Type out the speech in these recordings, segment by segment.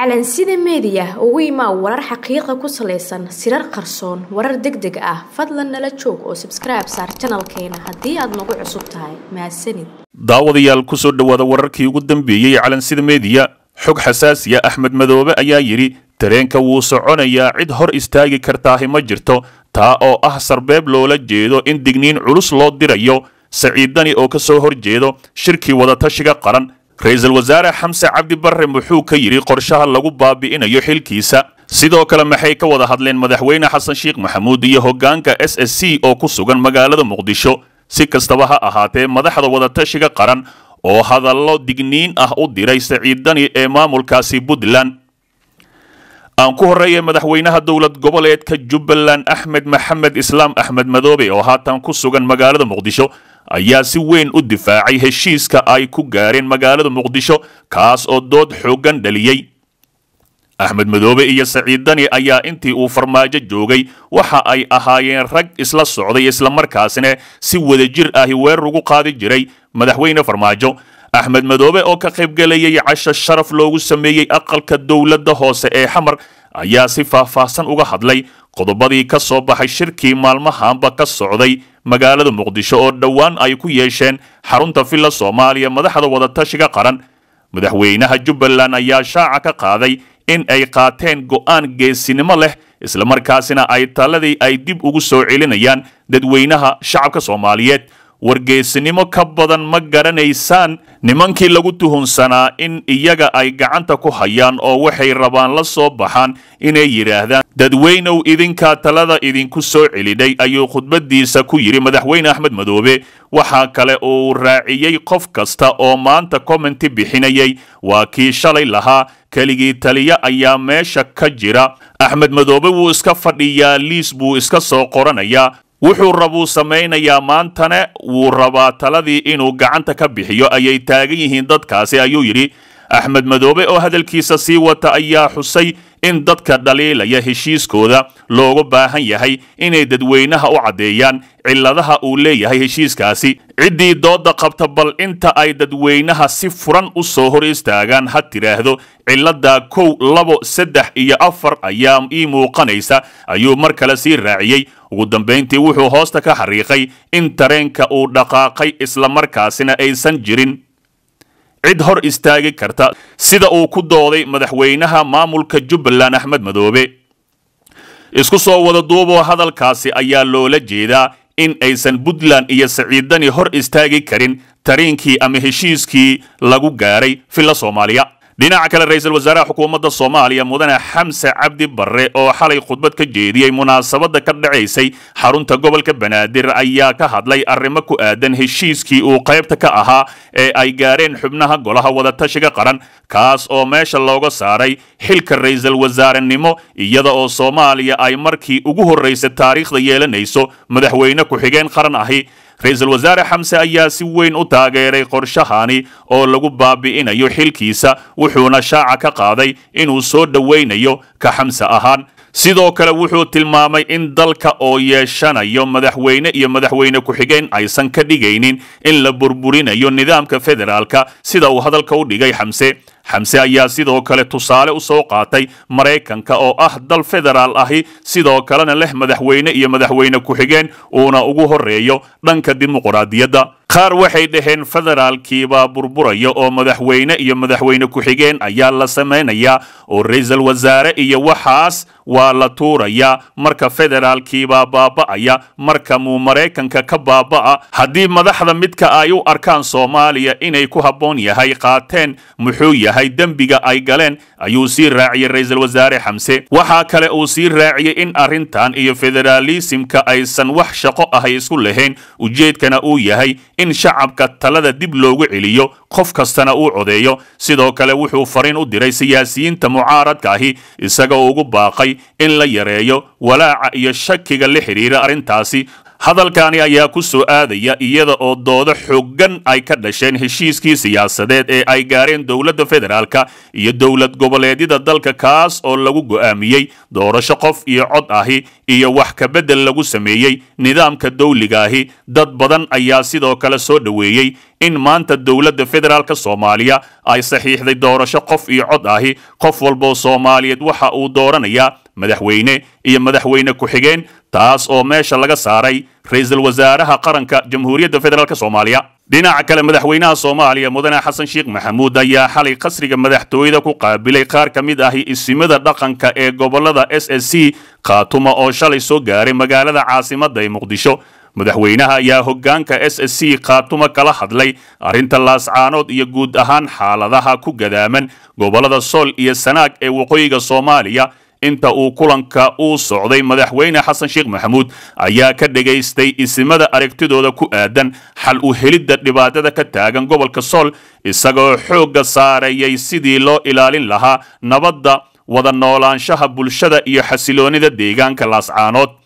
calansida meediya ugu imaa warar xaqiiqa ku salaysan sirar qarsoon warar deg deg ah fadlan nala joog oo sabskribe saar janalkeena haddii aad nagu cusub tahay mahadsanid daawadayaal ku dhowaada wararkii ugu dambeeyey calansida meediya xog xasaasiya axmed madoobe ayaa yidhi tareenka wuu soconayaa cid hor istaagi kartaahi ma jirto taa oo ah sarbeeb loola jeedo in digniin culus loo dirayo saciiddani oo ka soo hor jeedo shirkii wadatashiga qaran ra-iisul wasaare xamse cabdi barre muxuu ka yidhi qorshaha lagu baabi'inayo xilkiisa sidoo kale maxay ka wada hadleen madaxweyne xasan sheikh maxamuud iyo hoggaanka s s c oo ku sugan magaalada muqdisho si kastaba ha ahaatee madaxda wadatashiga qaran oo hadallo digniin ah u diray saciid ee maamulkaasi puntland aan ku horeeya madaxweynaha dowlad goboleedka jubbaland axmed maxamed islaam axmed madoobe oo haatan ku sugan magaalada muqdisho ayaa si weyn u difaacay heshiiska ay ku gaareen magaalada muqdisho kaas oo dood xooggan dhaliyey axmed madoobe iyo saciid dani ayaa intii uu farmaajo joogay waxa ay ahaayeen rag isla socday isla markaasna si wadajir ahi weerar ugu qaadi jiray madaxweyne farmaajo axmed madoobe oo ka qaybgelayay casha sharaf loogu sameeyey aqalka dowladda hoose ee xamar ayaa si faahfaahsan uga hadlay qodobadii ka soo baxay shirkii maalmahanba ka socday magaalada muqdisho oo dhowaan ay ku yeesheen xarunta villa soomaaliya madaxda wadatashiga qaran madaxweynaha jubbaland ayaa shaaca ka qaaday in ay qaateen go'aan geesinimo leh islamarkaasina ay taladii ay dib ugu soo celinayaan dadweynaha shacabka soomaaliyeed wargeysnimo ka badan ma garanaysaan nimankii lagu tuhunsanaa in iyaga ay gacanta ku hayaan oo waxay rabaan la soo baxaan inay yidhaahdaan dadweynow idinkaa talada idinku soo celidhay ayuu khudbaddiisa ku yidhi madaxweyne axmed madoobe waxaa kale uu raaciyey qof kasta oo maanta komenti bixinayay waa kii shalay lahaa keligii taliya ayaa meesha ka jira axmed madoobe wuu iska fadhiyaa liis buu iska soo qoranayaa wuxuu rabuu samaynayaa maantane wuu rabaa taladii inuu gacanta ka bixiyo ayay taagan yihiin dadkaasi ayuu yidhi axmed madoobe oo hadalkiisa sii wata ayaa xusay in dadka dhaliilaya heshiiskooda loogu baahan yahay inay dadweynaha u caddeeyaan cilladaha uu leeyahay heshiiskaasi ciddii dooda qabta bal inta ay dadweynaha si furan u soo hor istaagaan ha tidhaahdo cilladaa kow labo saddex iyo afar ayaa ii muuqanaysa ayuu mar kale sii raaciyey ugu dambayntii wuxuu hoosta ka xariiqay in tareenka uu dhaqaaqay isla markaasina aysan jirin cid hor istaagi karta sida uu ku dooday madaxweynaha maamulka jubbaland axmed madoobe isku soo wada duubo hadalkaasi ayaa loola jeedaa in aysan puntland iyo siciidani hor istaagi karin tariinkii ama heshiiskii lagu gaaray villa soomaaliya dhinaca kale ra-iisul wasaaraha xukuumadda soomaaliya mudane xamse cabdi barre oo xalay khudbad ka jeediyey munaasabadda ka dhacaysay xarunta gobolka banaadir ayaa ka hadlay arrimo ku aadan heshiiskii uu qaybta ka ahaa ee ay gaadheen xubnaha golaha wadatashiga qaran kaas oo meesha looga saaray xilka ra-iisul wasaarenimo iyada oo soomaaliya ay markii ugu horraysa taariikhda yeelanayso madaxweyne ku-xigeen qaran ahi ra-iisul wasaare xamse ayaa si weyn u taageeray qorshahani oo lagu baabi'inayo xilkiisa wuxuuna shaaca ka qaaday inuu soo dhowaynayo ka xamse ahaan sidoo kale wuxuu tilmaamay in dalka oo yeeshanayo madaxweyne iyo madaxweyne ku-xigeen aysan ka dhigaynin in la burburinayo nidaamka federaalka sida uu hadalka u dhigay xamse xamse ayaa sidoo kale tusaale u soo qaatay maraykanka oo ah dal federaal ahi sidoo kalena leh madaxweyne iyo madaxweyne ku-xigeen uuna ugu horreeyo dhanka dimuqraadiyadda qaar waxay dhaheen federaalkiibaa burburaya oo madaxweyne iyo madaxweyne ku-xigeen ayaa la samaynayaa oo ra-iisul wasaare iyo waxaas waa la tuurayaa marka federaalkiibaa baaba'aya marka muu maraykanka ka baaba'a haddii madaxda midka ay u arkaan soomaaliya inay ku habboon yahay qaateen muxuu yahay yahay dembiga ay galeen ayuu sii raaciyey ra'iisul wasaare xamse waxaa kale uu sii raaciyey in arrintan iyo federaalisimka aysan wax shaqo ahay isku lahayn ujeedkana uu yahay in shacabka talada dib loogu celiyo qof kastana uu codeeyo sidoo kale wuxuu farin u diray siyaasiyiinta mucaaradka ahi isagoo ugu baaqay in la yareeyo walaaca iyo shakiga la xidhiira arrintaasi hadalkaani ayaa ku soo aadaya iyada oo doodo xoggan ay ka dhasheen heshiiskii siyaasadeed ee ay gaareen dowladda federaalka iyo dowlad goboleedyada dalka kaas oo lagu go'aamiyey doorasho qof iyo cod ahi iyo wax ka beddel lagu sameeyey nidaamka dawliga ahi dad badan ayaa sidoo kale soo dhoweeyey in maanta dowladda federaalka soomaaliya ay saxiixday doorasho qof iyo cod ahi qof walboo soomaaliyeed waxa uu dooranayaa madaxweyne iyo madaxweyne ku-xigeen taas oo meesha laga saaray ra-iisul wasaaraha qaranka jamhuuriyadda federaalk soomaaliya dhinaca kale madaxweynaha soomaaliya mudane xasan sheekh maxamuud ayaa xalay qasriga madaxtooyada ku qaabilay qaar ka mid ahi isimada dhaqanka ee gobolada s s c khaatuma oo shalay soo gaaray magaalada caasimadda ee muqdisho madaxweynaha ayaa hoggaanka s s c khaatuma kala hadlay arrinta laascaanood iyo guud ahaan xaaladaha ku gadaaman gobollada sool iyo sanaag ee waqooyiga soomaaliya inta uu kulanka uu socday madaxweyne xasan sheekh maxamuud ayaa ka dhagaystay isimada aragtidooda ku aadan xal u helidda dhibaatada ka taagan gobolka sool isagoo xoogga saarayay sidii loo ilaalin lahaa nabadda wada noolaanshaha bulshada iyo xasiloonnida deegaanka laascaanood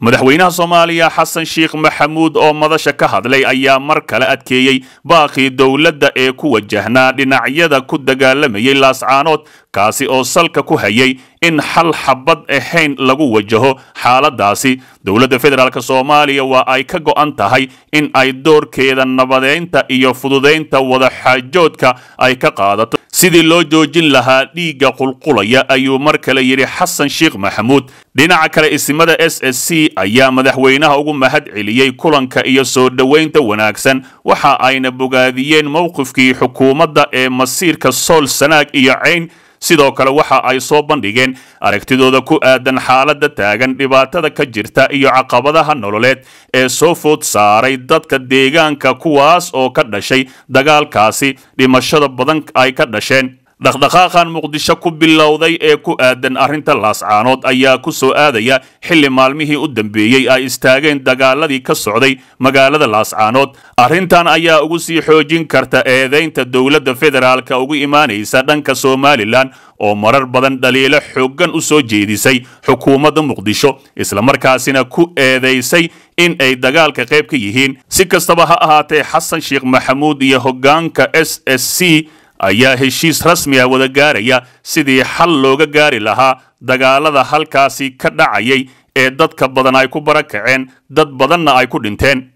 madaxweynaha soomaaliya xasan sheekh maxamuud oo madasha ka hadlay ayaa mar kale adkeeyey baaqii dowladda ee ku wajahnaa dhinacyada ku dagaalamayay laascaanood kaasi oo salka ku hayay in xal xabad ahayn lagu wajaho xaaladaasi dowladda federaalk soomaaliya waa ay ka go'an tahay in ay doorkeeda nabadeynta iyo fududaynta wada xaajoodka ay ka qaadato sidii loo joojin lahaa dhiigga qulqulaya ayuu mar kale yidhi xasan sheekh maxamuud dhinaca kale isimada s s c ayaa madaxweynaha ugu mahad celiyey kulanka iyo soo dhoweynta wanaagsan waxa ayna bogaadiyeen mowqifkii xukuumadda ee masiirka sool sanaag iyo cayn sidoo kale waxa ay soo bandhigeen aragtidooda ku aadan xaaladda taagan dhibaatada ka jirta iyo caqabadaha nololeed ee soo food saaray dadka deegaanka kuwaas oo ka dhashay dagaalkaasi dhimashada badan ay ka dhasheen dhaqdhaqaaqan muqdisho ku bilowday ee ku aadan arrinta laascaanood ayaa ku soo aadaya xilli maalmihii u dambeeyey ay istaageen dagaaladii ka socday magaalada laascaanood arrintan ayaa ugu sii xoojin karta eedaynta dowladda federaalka ugu imaanaysa dhanka somalilan oo marar badan dhaliilo xooggan u soo jeedisay xukuumadda muqdisho islamarkaasina ku eedaysay in ay dagaalka qayb ka yihiin si kastaba ha ahaatee xasan sheekh maxamuud iyo hoggaanka s s c ayaa heshiis rasmi ah wada gaaraya sidii xal looga gaari lahaa dagaalada halkaasi ka dhacayay ee dadka badan ay ku barakaceen dad badanna ay ku dhinteen